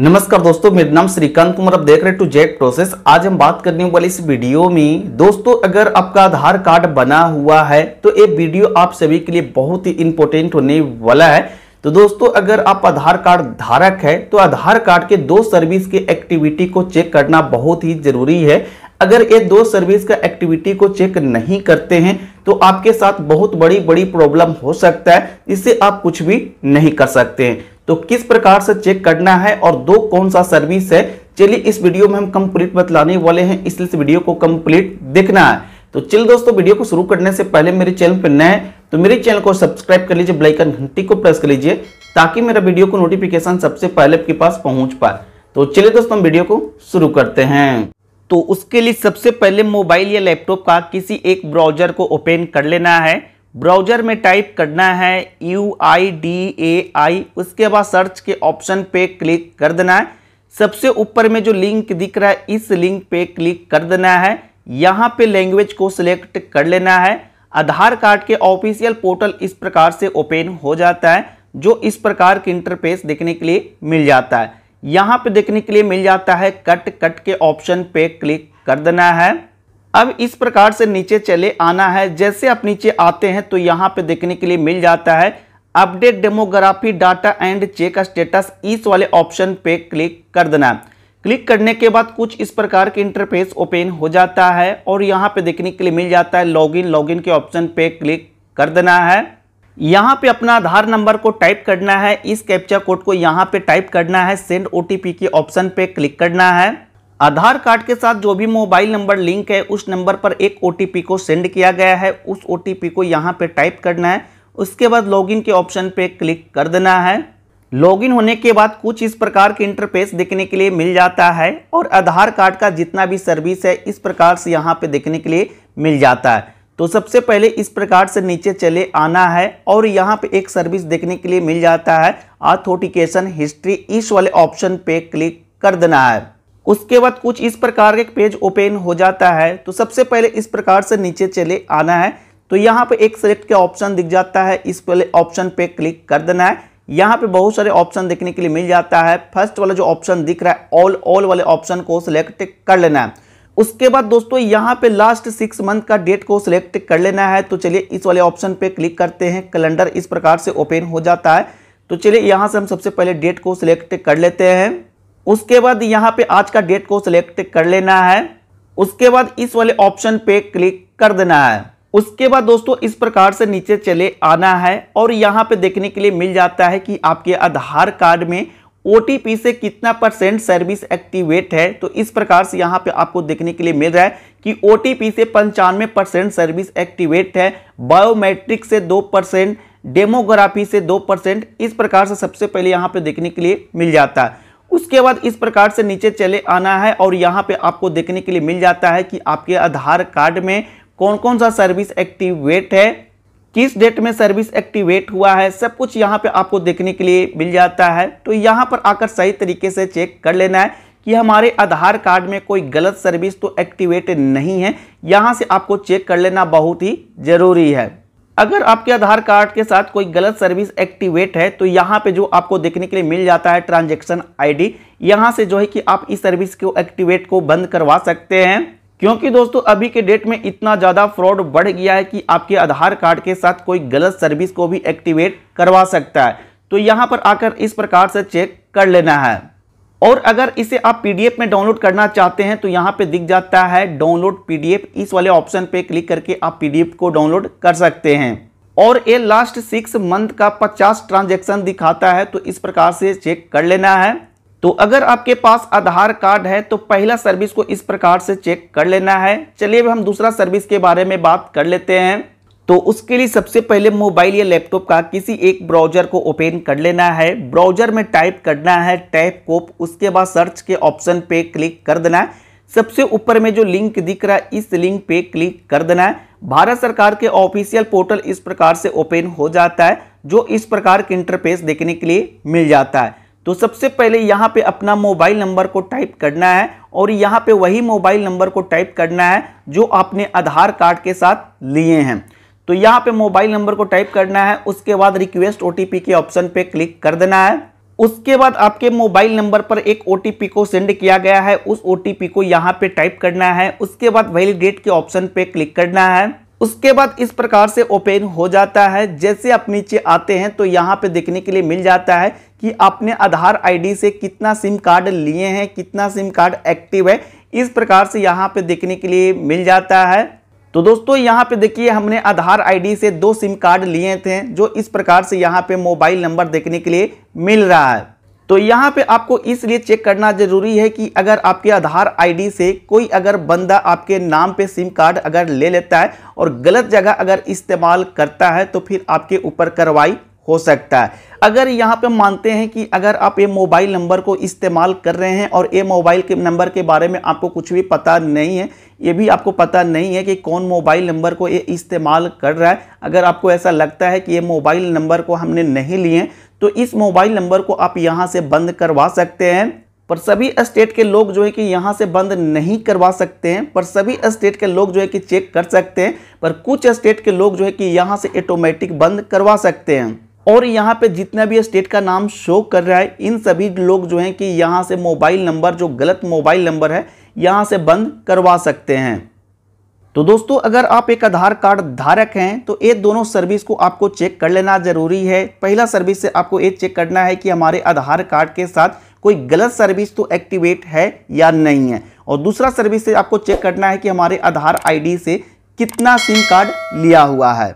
नमस्कार दोस्तों मेरा नाम श्रीकांत कुमार आप देख रहे टू जेट प्रोसेस आज हम बात करने वाले इस वीडियो में दोस्तों अगर आपका आधार कार्ड बना हुआ है तो ये वीडियो आप सभी के लिए बहुत ही इंपॉर्टेंट होने वाला है तो दोस्तों अगर आप आधार कार्ड धारक है तो आधार कार्ड के दो सर्विस के एक्टिविटी को चेक करना बहुत ही जरूरी है अगर ये दो सर्विस का एक्टिविटी को चेक नहीं करते हैं तो आपके साथ बहुत बड़ी बड़ी प्रॉब्लम हो सकता है इससे आप कुछ भी नहीं कर सकते हैं तो किस प्रकार से चेक करना है और दो कौन सा सर्विस है चलिए इस वीडियो में हम कंप्लीट बतलाने वाले हैं इसलिए इस वीडियो को कंप्लीट देखना है तो चलिए दोस्तों वीडियो को शुरू करने से पहले मेरे चैनल पर नए तो मेरे चैनल को सब्सक्राइब कर लीजिए ब्लाइकन घंटी को प्रेस कर लीजिए ताकि मेरा वीडियो को नोटिफिकेशन सबसे पहले आपके पास पहुंच पाए तो चलिए दोस्तों वीडियो को शुरू करते हैं तो उसके लिए सबसे पहले मोबाइल या लैपटॉप का किसी एक ब्राउजर को ओपन कर लेना है ब्राउजर में टाइप करना है यू आई डी ए आई उसके बाद सर्च के ऑप्शन पे क्लिक कर देना है सबसे ऊपर में जो लिंक दिख रहा है इस लिंक पे क्लिक कर देना है यहाँ पे लैंग्वेज को सिलेक्ट कर लेना है आधार कार्ड के ऑफिशियल पोर्टल इस प्रकार से ओपन हो जाता है जो इस प्रकार के इंटरफेस देखने के लिए मिल जाता है यहाँ पे देखने के लिए मिल जाता है कट कट के ऑप्शन पे क्लिक कर देना है अब इस प्रकार से नीचे चले आना है जैसे आप नीचे आते हैं तो यहाँ पे देखने के लिए मिल जाता है update demography data and check status इस वाले ऑप्शन पे क्लिक कर देना है क्लिक करने के बाद कुछ इस प्रकार के इंटरफेस ओपन हो जाता है और यहाँ पे देखने के लिए मिल जाता है लॉगिन लॉगिन के ऑप्शन पे क्लिक कर देना है यहाँ पे अपना आधार नंबर को टाइप करना है इस कैप्चा कोड को यहाँ पे टाइप करना है सेंड ओ के ऑप्शन पे क्लिक करना है आधार कार्ड के साथ जो भी मोबाइल नंबर लिंक है उस नंबर पर एक ओ को सेंड किया गया है उस ओ को यहाँ पर टाइप करना है उसके बाद लॉगिन के ऑप्शन पे क्लिक कर देना है लॉगिन होने के बाद कुछ इस प्रकार के इंटरफेस देखने के लिए मिल जाता है और आधार कार्ड का जितना भी सर्विस है इस प्रकार से यहाँ पे देखने के लिए मिल जाता है तो सबसे पहले इस प्रकार से नीचे चले आना है और यहाँ पे एक सर्विस देखने के लिए मिल जाता है ऑथोटिकेशन हिस्ट्री इस वाले ऑप्शन पे क्लिक कर देना है उसके बाद कुछ इस प्रकार का पेज ओपन हो जाता है तो सबसे पहले इस प्रकार से नीचे चले आना है तो यहाँ पे एक सेलेक्ट का ऑप्शन दिख जाता है इस पहले ऑप्शन पे क्लिक कर देना है यहाँ पे बहुत सारे ऑप्शन देखने के लिए मिल जाता है फर्स्ट वाला जो ऑप्शन दिख रहा है ऑल ऑल वाले ऑप्शन को सिलेक्ट कर लेना है उसके बाद दोस्तों यहाँ पे लास्ट सिक्स मंथ का डेट को सिलेक्ट कर लेना है तो चलिए इस वाले ऑप्शन पे क्लिक करते हैं कैलेंडर इस प्रकार से ओपन हो जाता है तो चलिए यहाँ से हम सबसे पहले डेट को सिलेक्ट कर लेते हैं उसके बाद यहाँ पे आज का डेट को सिलेक्ट कर लेना है उसके बाद इस वाले ऑप्शन पे क्लिक कर देना है उसके बाद दोस्तों इस प्रकार से नीचे चले आना है और यहाँ पे देखने के लिए मिल जाता है कि आपके आधार कार्ड में ओ से कितना परसेंट सर्विस एक्टिवेट है तो इस प्रकार से यहाँ पे आपको देखने के लिए मिल रहा है कि ओ से पंचानवे परसेंट सर्विस एक्टिवेट है बायोमेट्रिक से दो परसेंट डेमोग्राफी से दो परसेंट इस प्रकार से सबसे पहले यहाँ पे देखने के लिए मिल जाता है उसके बाद इस प्रकार से नीचे चले आना है और यहाँ पे आपको देखने के लिए मिल जाता है कि आपके आधार कार्ड में कौन कौन सा सर्विस एक्टिवेट है किस डेट में सर्विस एक्टिवेट हुआ है सब कुछ यहाँ पे आपको देखने के लिए मिल जाता है तो यहाँ पर आकर सही तरीके से चेक कर लेना है कि हमारे आधार कार्ड में कोई गलत सर्विस तो एक्टिवेट नहीं है यहाँ से आपको चेक कर लेना बहुत ही ज़रूरी है अगर आपके आधार कार्ड के साथ कोई गलत सर्विस एक्टिवेट है तो यहाँ पे जो आपको देखने के लिए मिल जाता है ट्रांजेक्शन आईडी यहाँ से जो है कि आप इस सर्विस को एक्टिवेट को बंद करवा सकते हैं क्योंकि दोस्तों अभी के डेट में इतना ज़्यादा फ्रॉड बढ़ गया है कि आपके आधार कार्ड के साथ कोई गलत सर्विस को भी एक्टिवेट करवा सकता है तो यहाँ पर आकर इस प्रकार से चेक कर लेना है और अगर इसे आप पीडीएफ में डाउनलोड करना चाहते हैं तो यहाँ पे दिख जाता है डाउनलोड पीडीएफ इस वाले ऑप्शन पे क्लिक करके आप पीडीएफ को डाउनलोड कर सकते हैं और ये लास्ट सिक्स मंथ का पचास ट्रांजेक्शन दिखाता है तो इस प्रकार से चेक कर लेना है तो अगर आपके पास आधार कार्ड है तो पहला सर्विस को इस प्रकार से चेक कर लेना है चलिए हम दूसरा सर्विस के बारे में बात कर लेते हैं तो उसके लिए सबसे पहले मोबाइल या लैपटॉप का किसी एक ब्राउजर को ओपन कर लेना है ब्राउजर में टाइप करना है टैप कोप उसके बाद सर्च के ऑप्शन पे क्लिक कर देना है सबसे ऊपर में जो लिंक दिख रहा है इस लिंक पे क्लिक कर देना है भारत सरकार के ऑफिशियल पोर्टल इस प्रकार से ओपन हो जाता है जो इस प्रकार के इंटरफेस देखने के लिए मिल जाता है तो सबसे पहले यहाँ पे अपना मोबाइल नंबर को टाइप करना है और यहाँ पे वही मोबाइल नंबर को टाइप करना है जो आपने आधार कार्ड के साथ लिए हैं तो यहाँ पे मोबाइल नंबर को टाइप करना है उसके बाद रिक्वेस्ट ओटीपी के ऑप्शन पे क्लिक कर देना है उसके बाद आपके मोबाइल नंबर पर एक ओ को सेंड किया गया है उस ओ को यहाँ पे टाइप करना है उसके बाद वैलिडेट के ऑप्शन पे क्लिक करना है उसके बाद इस प्रकार से ओपन हो जाता है जैसे आप नीचे आते हैं तो यहाँ पे देखने के लिए मिल जाता है कि आपने आधार आईडी से कितना सिम कार्ड लिए हैं कितना सिम कार्ड एक्टिव है इस प्रकार से यहाँ पे देखने के लिए मिल जाता है तो दोस्तों यहाँ पे देखिए हमने आधार आईडी से दो सिम कार्ड लिए थे जो इस प्रकार से यहाँ पे मोबाइल नंबर देखने के लिए मिल रहा है तो यहाँ पे आपको इसलिए चेक करना ज़रूरी है कि अगर आपके आधार आईडी से कोई अगर बंदा आपके नाम पे सिम कार्ड अगर ले लेता है और गलत जगह अगर इस्तेमाल करता है तो फिर आपके ऊपर कार्रवाई हो सकता है अगर यहाँ पे मानते हैं कि अगर आप ये मोबाइल नंबर को इस्तेमाल कर रहे हैं और ये मोबाइल के नंबर के बारे में आपको कुछ भी पता नहीं है ये भी आपको पता नहीं है कि कौन मोबाइल नंबर को ये इस्तेमाल कर रहा है अगर आपको ऐसा लगता है कि ये मोबाइल नंबर को हमने नहीं लिए तो इस मोबाइल नंबर को आप यहाँ से बंद करवा सकते हैं पर सभी स्टेट के लोग जो है कि यहाँ से बंद नहीं करवा सकते हैं पर सभी स्टेट के लोग जो है कि चेक कर सकते हैं पर कुछ स्टेट के लोग जो है कि यहाँ से ऑटोमेटिक बंद करवा सकते हैं और यहाँ पे जितना भी स्टेट का नाम शो कर रहा है इन सभी लोग जो हैं कि यहाँ से मोबाइल नंबर जो गलत मोबाइल नंबर है यहाँ से बंद करवा सकते हैं तो दोस्तों अगर आप एक आधार कार्ड धारक हैं तो ये दोनों सर्विस को आपको चेक कर लेना ज़रूरी है पहला सर्विस से आपको ये चेक करना है कि हमारे आधार कार्ड के साथ कोई गलत सर्विस तो एक्टिवेट है या नहीं है और दूसरा सर्विस से आपको चेक करना है कि हमारे आधार आईडी से कितना सिम कार्ड लिया हुआ है